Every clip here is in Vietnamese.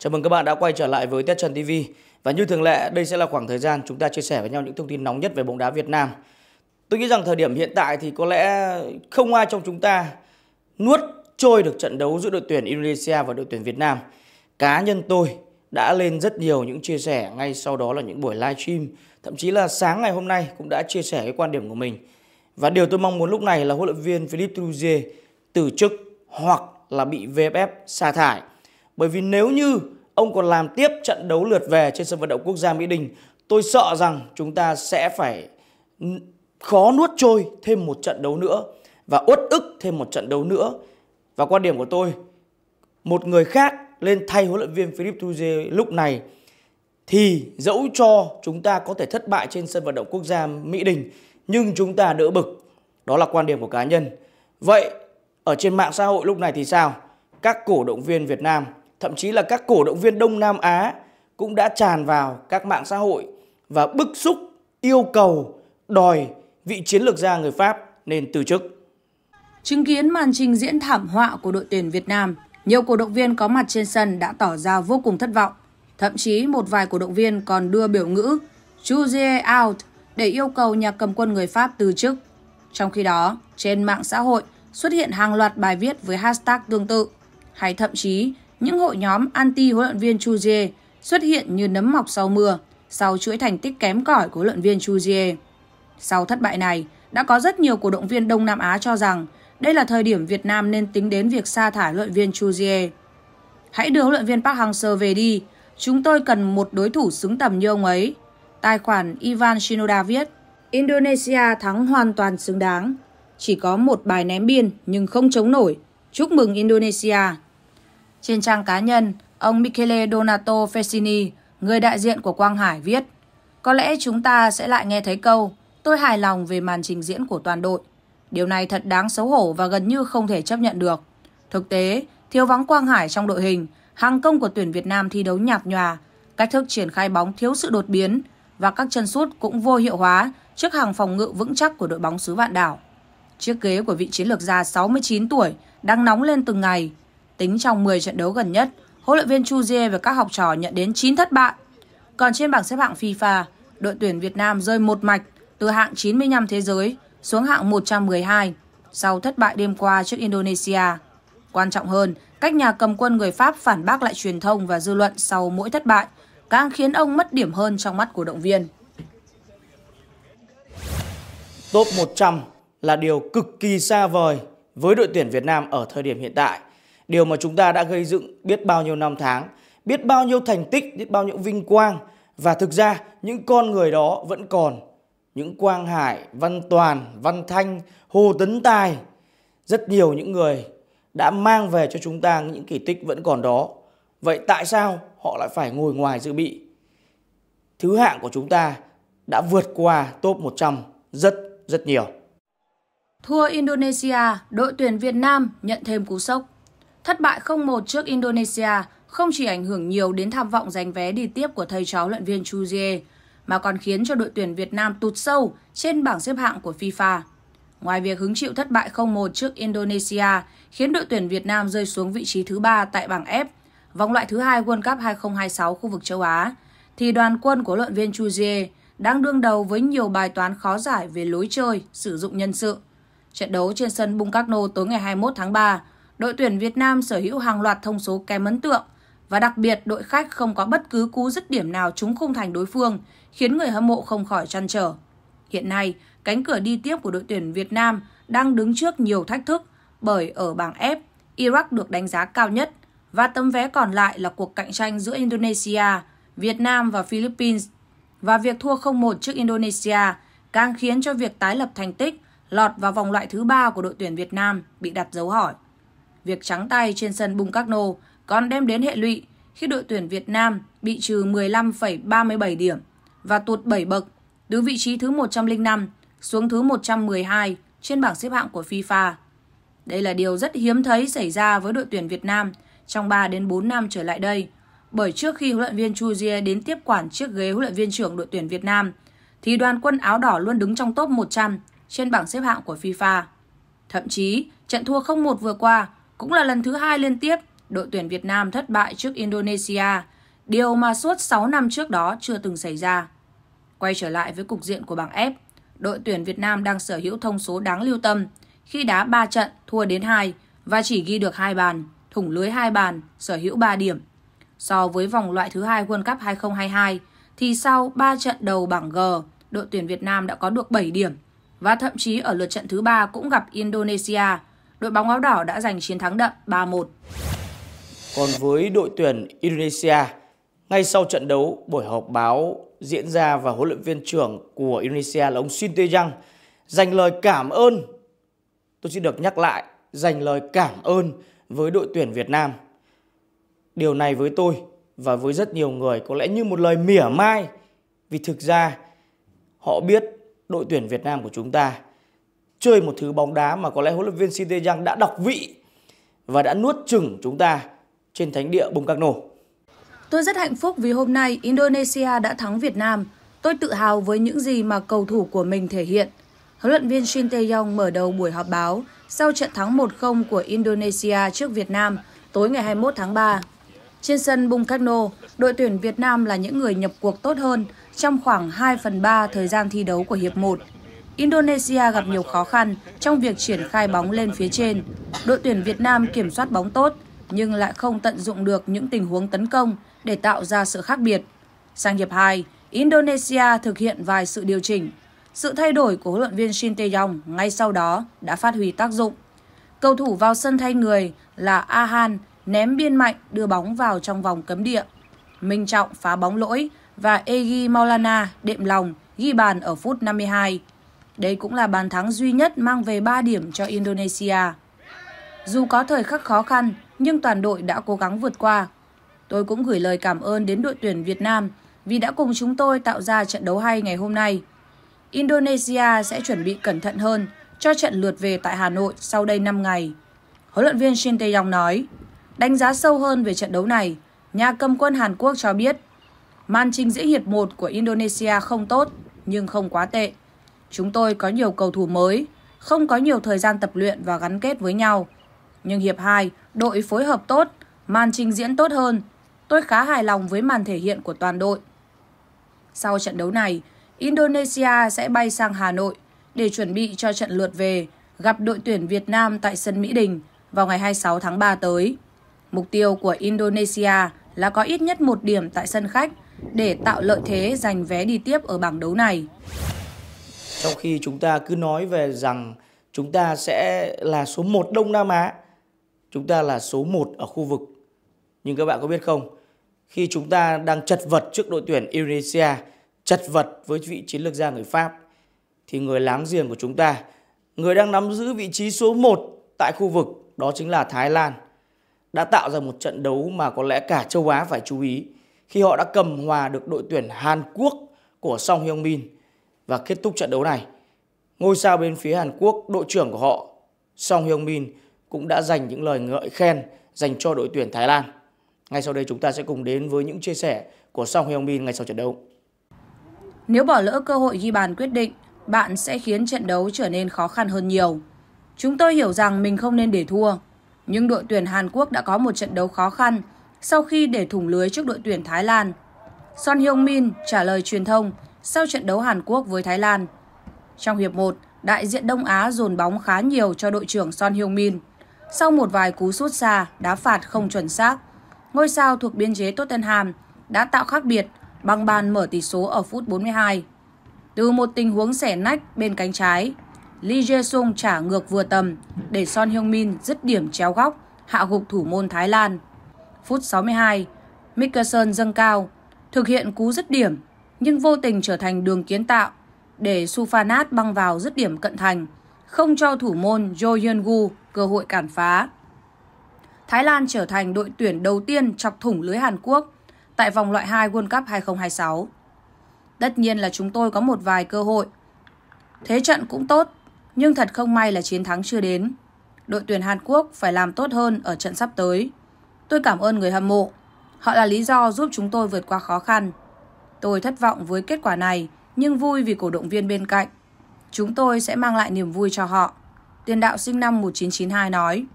Chào mừng các bạn đã quay trở lại với Tết Trần TV. Và như thường lệ, đây sẽ là khoảng thời gian chúng ta chia sẻ với nhau những thông tin nóng nhất về bóng đá Việt Nam. Tôi nghĩ rằng thời điểm hiện tại thì có lẽ không ai trong chúng ta nuốt trôi được trận đấu giữa đội tuyển Indonesia và đội tuyển Việt Nam. Cá nhân tôi đã lên rất nhiều những chia sẻ ngay sau đó là những buổi live stream, thậm chí là sáng ngày hôm nay cũng đã chia sẻ cái quan điểm của mình. Và điều tôi mong muốn lúc này là huấn luyện viên Philippe Trouzier từ chức hoặc là bị VFF sa thải. Bởi vì nếu như ông còn làm tiếp trận đấu lượt về trên sân vận động quốc gia Mỹ Đình, tôi sợ rằng chúng ta sẽ phải khó nuốt trôi thêm một trận đấu nữa và uất ức thêm một trận đấu nữa. Và quan điểm của tôi, một người khác lên thay huấn luyện viên Philip Tuje lúc này thì dẫu cho chúng ta có thể thất bại trên sân vận động quốc gia Mỹ Đình nhưng chúng ta đỡ bực. Đó là quan điểm của cá nhân. Vậy ở trên mạng xã hội lúc này thì sao? Các cổ động viên Việt Nam thậm chí là các cổ động viên Đông Nam Á cũng đã tràn vào các mạng xã hội và bức xúc yêu cầu đòi vị chiến lược gia người Pháp nên từ chức. Chứng kiến màn trình diễn thảm họa của đội tuyển Việt Nam, nhiều cổ động viên có mặt trên sân đã tỏ ra vô cùng thất vọng. Thậm chí một vài cổ động viên còn đưa biểu ngữ Chuze out để yêu cầu nhà cầm quân người Pháp từ chức. Trong khi đó, trên mạng xã hội xuất hiện hàng loạt bài viết với hashtag tương tự, hay thậm chí những hội nhóm anti huấn luyện viên Chu Jie xuất hiện như nấm mọc sau mưa sau chuỗi thành tích kém cỏi của huấn luyện viên Chu Jie. Sau thất bại này, đã có rất nhiều cổ động viên Đông Nam Á cho rằng đây là thời điểm Việt Nam nên tính đến việc sa thải huấn luyện viên Chu Jie. Hãy đưa huấn luyện viên Park Hang-seo về đi, chúng tôi cần một đối thủ xứng tầm như ông ấy. Tài khoản Ivan Shinoda viết, Indonesia thắng hoàn toàn xứng đáng. Chỉ có một bài ném biên nhưng không chống nổi. Chúc mừng Indonesia! Trên trang cá nhân, ông Michele Donato Fessini, người đại diện của Quang Hải viết Có lẽ chúng ta sẽ lại nghe thấy câu Tôi hài lòng về màn trình diễn của toàn đội. Điều này thật đáng xấu hổ và gần như không thể chấp nhận được. Thực tế, thiếu vắng Quang Hải trong đội hình, hàng công của tuyển Việt Nam thi đấu nhạt nhòa, cách thức triển khai bóng thiếu sự đột biến và các chân sút cũng vô hiệu hóa trước hàng phòng ngự vững chắc của đội bóng xứ vạn đảo. Chiếc ghế của vị chiến lược gia 69 tuổi đang nóng lên từng ngày Tính trong 10 trận đấu gần nhất, huấn luyện viên Chu Jie và các học trò nhận đến 9 thất bại. Còn trên bảng xếp hạng FIFA, đội tuyển Việt Nam rơi một mạch từ hạng 95 thế giới xuống hạng 112 sau thất bại đêm qua trước Indonesia. Quan trọng hơn, cách nhà cầm quân người Pháp phản bác lại truyền thông và dư luận sau mỗi thất bại càng khiến ông mất điểm hơn trong mắt cổ động viên. Top 100 là điều cực kỳ xa vời với đội tuyển Việt Nam ở thời điểm hiện tại. Điều mà chúng ta đã gây dựng biết bao nhiêu năm tháng, biết bao nhiêu thành tích, biết bao nhiêu vinh quang. Và thực ra những con người đó vẫn còn. Những Quang Hải, Văn Toàn, Văn Thanh, Hồ Tấn Tài. Rất nhiều những người đã mang về cho chúng ta những kỳ tích vẫn còn đó. Vậy tại sao họ lại phải ngồi ngoài dự bị? Thứ hạng của chúng ta đã vượt qua top 100 rất rất nhiều. Thua Indonesia, đội tuyển Việt Nam nhận thêm cú sốc. Thất bại 0-1 trước Indonesia không chỉ ảnh hưởng nhiều đến tham vọng giành vé đi tiếp của thầy trò luyện viên Chu Jie, mà còn khiến cho đội tuyển Việt Nam tụt sâu trên bảng xếp hạng của FIFA. Ngoài việc hứng chịu thất bại 0-1 trước Indonesia khiến đội tuyển Việt Nam rơi xuống vị trí thứ 3 tại bảng F, vòng loại thứ hai World Cup 2026 khu vực châu Á, thì đoàn quân của luyện viên Chu Jie đang đương đầu với nhiều bài toán khó giải về lối chơi, sử dụng nhân sự. Trận đấu trên sân Bung Karno tối ngày 21 tháng 3 đội tuyển Việt Nam sở hữu hàng loạt thông số kém ấn tượng và đặc biệt đội khách không có bất cứ cú dứt điểm nào trúng khung thành đối phương, khiến người hâm mộ không khỏi chăn trở. Hiện nay, cánh cửa đi tiếp của đội tuyển Việt Nam đang đứng trước nhiều thách thức bởi ở bảng F, Iraq được đánh giá cao nhất và tấm vé còn lại là cuộc cạnh tranh giữa Indonesia, Việt Nam và Philippines. Và việc thua 0-1 trước Indonesia càng khiến cho việc tái lập thành tích lọt vào vòng loại thứ ba của đội tuyển Việt Nam bị đặt dấu hỏi việc trắng tay trên sân bung các còn đem đến hệ lụy khi đội tuyển Việt Nam bị trừ 15,37 điểm và tụt 7 bậc từ vị trí thứ 105 xuống thứ 112 trên bảng xếp hạng của FIFA. Đây là điều rất hiếm thấy xảy ra với đội tuyển Việt Nam trong 3 đến 4 năm trở lại đây, bởi trước khi huấn luyện viên Chu Jie đến tiếp quản chiếc ghế huấn luyện viên trưởng đội tuyển Việt Nam, thì đoàn quân áo đỏ luôn đứng trong top 100 trên bảng xếp hạng của FIFA. Thậm chí, trận thua 0-1 vừa qua cũng là lần thứ hai liên tiếp, đội tuyển Việt Nam thất bại trước Indonesia, điều mà suốt 6 năm trước đó chưa từng xảy ra. Quay trở lại với cục diện của bảng F, đội tuyển Việt Nam đang sở hữu thông số đáng lưu tâm khi đá 3 trận, thua đến 2 và chỉ ghi được 2 bàn, thủng lưới 2 bàn, sở hữu 3 điểm. So với vòng loại thứ hai World Cup 2022, thì sau 3 trận đầu bảng G, đội tuyển Việt Nam đã có được 7 điểm và thậm chí ở lượt trận thứ 3 cũng gặp Indonesia đội bóng áo đỏ đã giành chiến thắng đậm 3-1. Còn với đội tuyển Indonesia, ngay sau trận đấu, buổi họp báo diễn ra và huấn luyện viên trưởng của Indonesia là ông Shin Tae-yang dành lời cảm ơn. Tôi xin được nhắc lại, dành lời cảm ơn với đội tuyển Việt Nam. Điều này với tôi và với rất nhiều người có lẽ như một lời mỉa mai vì thực ra họ biết đội tuyển Việt Nam của chúng ta chơi một thứ bóng đá mà có lẽ huấn luyện viên Shin tae đã đọc vị và đã nuốt chửng chúng ta trên thánh địa Bung Karno. Tôi rất hạnh phúc vì hôm nay Indonesia đã thắng Việt Nam. Tôi tự hào với những gì mà cầu thủ của mình thể hiện. Huấn luyện viên Shin Tae-yong mở đầu buổi họp báo sau trận thắng 1-0 của Indonesia trước Việt Nam tối ngày 21 tháng 3. Trên sân Bung Karno, đội tuyển Việt Nam là những người nhập cuộc tốt hơn trong khoảng 2 phần 3 thời gian thi đấu của hiệp 1. Indonesia gặp nhiều khó khăn trong việc triển khai bóng lên phía trên. Đội tuyển Việt Nam kiểm soát bóng tốt nhưng lại không tận dụng được những tình huống tấn công để tạo ra sự khác biệt. Sang hiệp 2, Indonesia thực hiện vài sự điều chỉnh. Sự thay đổi của huấn luyện viên Shin Tae-yong ngay sau đó đã phát huy tác dụng. Cầu thủ vào sân thay người là Ahan ném biên mạnh đưa bóng vào trong vòng cấm địa. Minh Trọng phá bóng lỗi và Egi Maulana đệm lòng ghi bàn ở phút 52. Đây cũng là bàn thắng duy nhất mang về 3 điểm cho Indonesia. Dù có thời khắc khó khăn, nhưng toàn đội đã cố gắng vượt qua. Tôi cũng gửi lời cảm ơn đến đội tuyển Việt Nam vì đã cùng chúng tôi tạo ra trận đấu hay ngày hôm nay. Indonesia sẽ chuẩn bị cẩn thận hơn cho trận lượt về tại Hà Nội sau đây 5 ngày. Huấn luyện viên Shin Tae-yong nói, đánh giá sâu hơn về trận đấu này, nhà cầm quân Hàn Quốc cho biết, màn trình diễn hiệp 1 của Indonesia không tốt nhưng không quá tệ. Chúng tôi có nhiều cầu thủ mới, không có nhiều thời gian tập luyện và gắn kết với nhau. Nhưng hiệp 2, đội phối hợp tốt, màn trình diễn tốt hơn. Tôi khá hài lòng với màn thể hiện của toàn đội. Sau trận đấu này, Indonesia sẽ bay sang Hà Nội để chuẩn bị cho trận lượt về gặp đội tuyển Việt Nam tại sân Mỹ Đình vào ngày 26 tháng 3 tới. Mục tiêu của Indonesia là có ít nhất một điểm tại sân khách để tạo lợi thế giành vé đi tiếp ở bảng đấu này trong khi chúng ta cứ nói về rằng chúng ta sẽ là số 1 Đông Nam Á chúng ta là số 1 ở khu vực nhưng các bạn có biết không khi chúng ta đang chật vật trước đội tuyển Indonesia chật vật với vị chiến lược gia người Pháp thì người láng giềng của chúng ta người đang nắm giữ vị trí số 1 tại khu vực đó chính là Thái Lan đã tạo ra một trận đấu mà có lẽ cả châu Á phải chú ý khi họ đã cầm hòa được đội tuyển Hàn Quốc của Song Hyung Min và kết thúc trận đấu này. Ngôi sao bên phía Hàn Quốc, đội trưởng của họ Song Hyung Min cũng đã dành những lời ngợi khen dành cho đội tuyển Thái Lan. Ngay sau đây chúng ta sẽ cùng đến với những chia sẻ của Song Hyung Min ngay sau trận đấu. Nếu bỏ lỡ cơ hội ghi bàn quyết định, bạn sẽ khiến trận đấu trở nên khó khăn hơn nhiều. Chúng tôi hiểu rằng mình không nên để thua, nhưng đội tuyển Hàn Quốc đã có một trận đấu khó khăn sau khi để thủng lưới trước đội tuyển Thái Lan. Son Hyung Min trả lời truyền thông sau trận đấu Hàn Quốc với Thái Lan. Trong hiệp 1, đại diện Đông Á dồn bóng khá nhiều cho đội trưởng Son Heung-min. Sau một vài cú sút xa, đá phạt không chuẩn xác, ngôi sao thuộc biên chế Tottenham đã tạo khác biệt bằng bàn mở tỷ số ở phút 42. Từ một tình huống xẻ nách bên cánh trái, Lee Jae-sung trả ngược vừa tầm để Son Heung-min dứt điểm chéo góc, hạ gục thủ môn Thái Lan. Phút 62, Mickelson dâng cao, thực hiện cú dứt điểm nhưng vô tình trở thành đường kiến tạo để Sufanat băng vào dứt điểm cận thành, không cho thủ môn Jo Yeon-gu cơ hội cản phá. Thái Lan trở thành đội tuyển đầu tiên chọc thủng lưới Hàn Quốc tại vòng loại 2 World Cup 2026. Tất nhiên là chúng tôi có một vài cơ hội. Thế trận cũng tốt, nhưng thật không may là chiến thắng chưa đến. Đội tuyển Hàn Quốc phải làm tốt hơn ở trận sắp tới. Tôi cảm ơn người hâm mộ. Họ là lý do giúp chúng tôi vượt qua khó khăn. Tôi thất vọng với kết quả này, nhưng vui vì cổ động viên bên cạnh. Chúng tôi sẽ mang lại niềm vui cho họ. Tiền đạo sinh năm 1992 nói.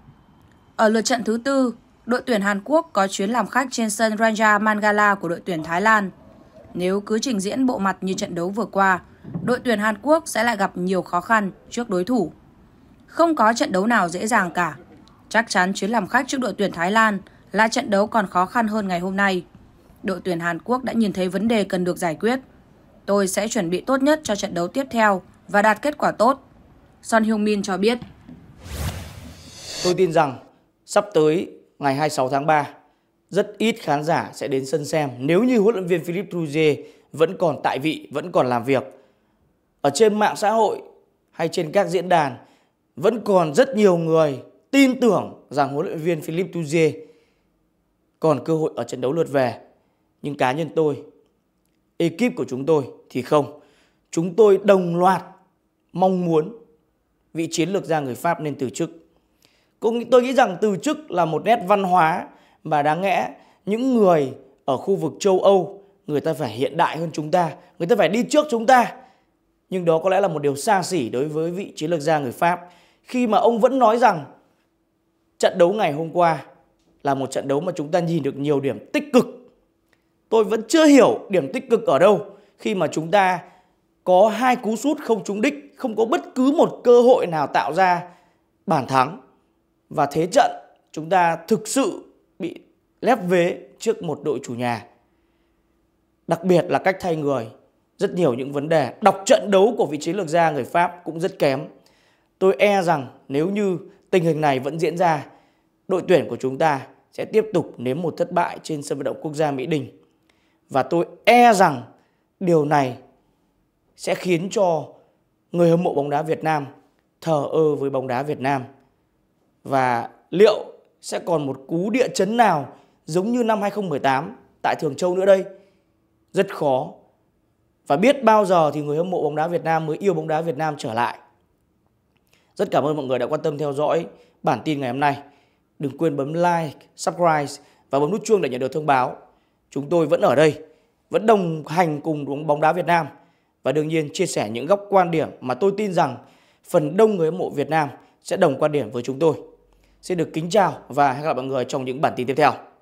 Ở lượt trận thứ tư, đội tuyển Hàn Quốc có chuyến làm khách trên sân Ranja Mangala của đội tuyển Thái Lan. Nếu cứ trình diễn bộ mặt như trận đấu vừa qua, đội tuyển Hàn Quốc sẽ lại gặp nhiều khó khăn trước đối thủ. Không có trận đấu nào dễ dàng cả. Chắc chắn chuyến làm khách trước đội tuyển Thái Lan là trận đấu còn khó khăn hơn ngày hôm nay đội tuyển Hàn Quốc đã nhìn thấy vấn đề cần được giải quyết. Tôi sẽ chuẩn bị tốt nhất cho trận đấu tiếp theo và đạt kết quả tốt. Son Heung-min cho biết. Tôi tin rằng sắp tới ngày 26 tháng 3, rất ít khán giả sẽ đến sân xem nếu như huấn luyện viên Philippe Trouzier vẫn còn tại vị, vẫn còn làm việc. Ở trên mạng xã hội hay trên các diễn đàn vẫn còn rất nhiều người tin tưởng rằng huấn luyện viên Philippe Trouzier còn cơ hội ở trận đấu lượt về. Nhưng cá nhân tôi, ekip của chúng tôi thì không. Chúng tôi đồng loạt mong muốn vị chiến lược gia người Pháp nên từ chức. Cũng tôi nghĩ rằng từ chức là một nét văn hóa mà đáng lẽ những người ở khu vực châu Âu người ta phải hiện đại hơn chúng ta, người ta phải đi trước chúng ta. Nhưng đó có lẽ là một điều xa xỉ đối với vị chiến lược gia người Pháp khi mà ông vẫn nói rằng trận đấu ngày hôm qua là một trận đấu mà chúng ta nhìn được nhiều điểm tích cực tôi vẫn chưa hiểu điểm tích cực ở đâu khi mà chúng ta có hai cú sút không trúng đích, không có bất cứ một cơ hội nào tạo ra bàn thắng. Và thế trận chúng ta thực sự bị lép vế trước một đội chủ nhà. Đặc biệt là cách thay người, rất nhiều những vấn đề. Đọc trận đấu của vị trí lược gia người Pháp cũng rất kém. Tôi e rằng nếu như tình hình này vẫn diễn ra, đội tuyển của chúng ta sẽ tiếp tục nếm một thất bại trên sân vận động quốc gia Mỹ Đình. Và tôi e rằng điều này sẽ khiến cho người hâm mộ bóng đá Việt Nam thờ ơ với bóng đá Việt Nam. Và liệu sẽ còn một cú địa chấn nào giống như năm 2018 tại Thường Châu nữa đây? Rất khó. Và biết bao giờ thì người hâm mộ bóng đá Việt Nam mới yêu bóng đá Việt Nam trở lại. Rất cảm ơn mọi người đã quan tâm theo dõi bản tin ngày hôm nay. Đừng quên bấm like, subscribe và bấm nút chuông để nhận được thông báo chúng tôi vẫn ở đây, vẫn đồng hành cùng đúng bóng đá Việt Nam và đương nhiên chia sẻ những góc quan điểm mà tôi tin rằng phần đông người hâm mộ Việt Nam sẽ đồng quan điểm với chúng tôi. Xin được kính chào và hẹn gặp mọi người trong những bản tin tiếp theo.